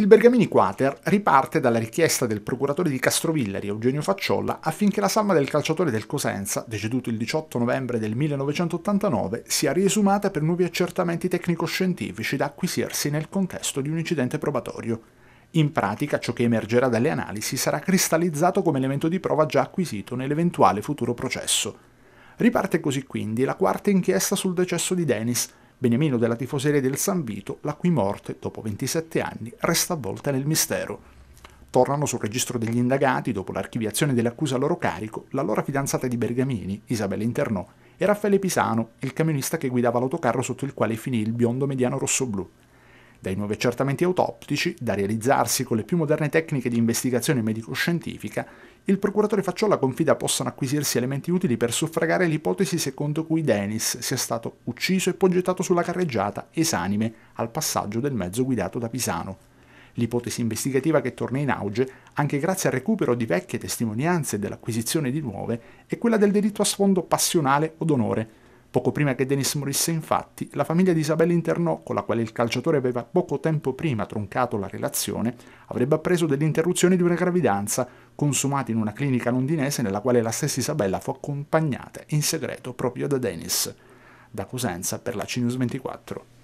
Il Bergamini Quater riparte dalla richiesta del procuratore di Castrovillari Eugenio Facciolla affinché la salma del calciatore del Cosenza, deceduto il 18 novembre del 1989, sia riesumata per nuovi accertamenti tecnico-scientifici da acquisirsi nel contesto di un incidente probatorio. In pratica ciò che emergerà dalle analisi sarà cristallizzato come elemento di prova già acquisito nell'eventuale futuro processo. Riparte così quindi la quarta inchiesta sul decesso di Denis, beniamino della tifoseria del San Vito, la cui morte, dopo 27 anni, resta avvolta nel mistero. Tornano sul registro degli indagati, dopo l'archiviazione dell'accusa a loro carico, l'allora fidanzata di Bergamini, Isabella Internò, e Raffaele Pisano, il camionista che guidava l'autocarro sotto il quale finì il biondo mediano rosso-blu dai nuovi accertamenti autoptici, da realizzarsi con le più moderne tecniche di investigazione medico-scientifica, il procuratore Facciola confida possano acquisirsi elementi utili per suffragare l'ipotesi secondo cui Dennis sia stato ucciso e poi gettato sulla carreggiata esanime al passaggio del mezzo guidato da Pisano. L'ipotesi investigativa che torna in auge, anche grazie al recupero di vecchie testimonianze e dell'acquisizione di nuove, è quella del delitto a sfondo passionale o d'onore, Poco prima che Denis morisse, infatti, la famiglia di Isabella internò, con la quale il calciatore aveva poco tempo prima troncato la relazione, avrebbe appreso dell'interruzione di una gravidanza, consumata in una clinica londinese nella quale la stessa Isabella fu accompagnata in segreto proprio da Denis. Da Cosenza per la Cinus 24.